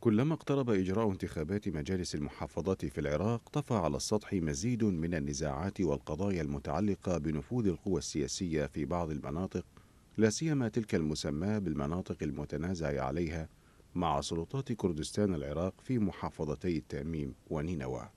كلما اقترب إجراء انتخابات مجالس المحافظات في العراق طفى على السطح مزيد من النزاعات والقضايا المتعلقة بنفوذ القوى السياسية في بعض المناطق لا سيما تلك المسماة بالمناطق المتنازع عليها مع سلطات كردستان العراق في محافظتي التأميم ونينوى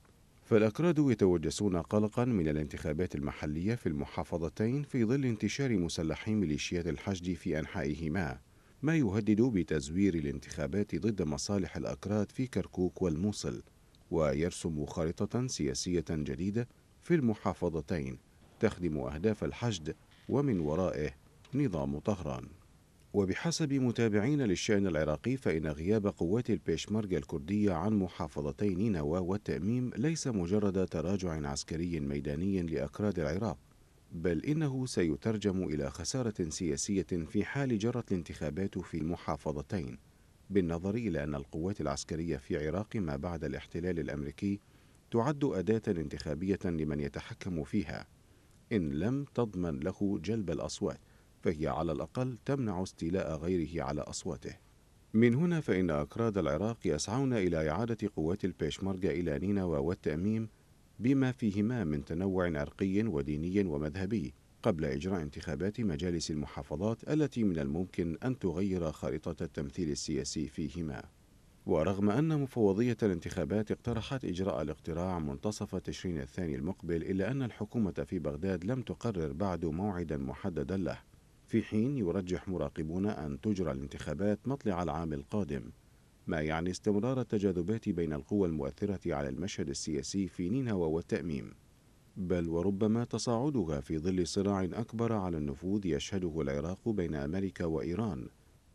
فالأكراد يتوجسون قلقا من الانتخابات المحلية في المحافظتين في ظل انتشار مسلحي ميليشيات الحشد في أنحائهما ما يهدد بتزوير الانتخابات ضد مصالح الأكراد في كركوك والموصل ويرسم خارطة سياسية جديدة في المحافظتين تخدم أهداف الحشد ومن ورائه نظام طهران وبحسب متابعين للشأن العراقي فإن غياب قوات البيشمركة الكردية عن محافظتي نوا والتأميم ليس مجرد تراجع عسكري ميداني لأكراد العراق بل إنه سيترجم إلى خسارة سياسية في حال جرت الانتخابات في المحافظتين بالنظر إلى أن القوات العسكرية في عراق ما بعد الاحتلال الأمريكي تعد أداة انتخابية لمن يتحكم فيها إن لم تضمن له جلب الأصوات فهي على الأقل تمنع استيلاء غيره على أصواته من هنا فإن أكراد العراق يسعون إلى إعادة قوات البيشمركة إلى نينوى والتأميم بما فيهما من تنوع عرقي وديني ومذهبي قبل إجراء انتخابات مجالس المحافظات التي من الممكن أن تغير خريطة التمثيل السياسي فيهما ورغم أن مفوضية الانتخابات اقترحت إجراء الاقتراع منتصف تشرين الثاني المقبل إلا أن الحكومة في بغداد لم تقرر بعد موعدا محددا له في حين يرجح مراقبون أن تجرى الانتخابات مطلع العام القادم ما يعني استمرار التجاذبات بين القوى المؤثرة على المشهد السياسي في نينوى والتأميم بل وربما تصاعدها في ظل صراع أكبر على النفوذ يشهده العراق بين أمريكا وإيران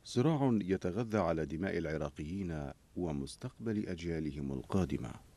صراع يتغذى على دماء العراقيين ومستقبل أجيالهم القادمة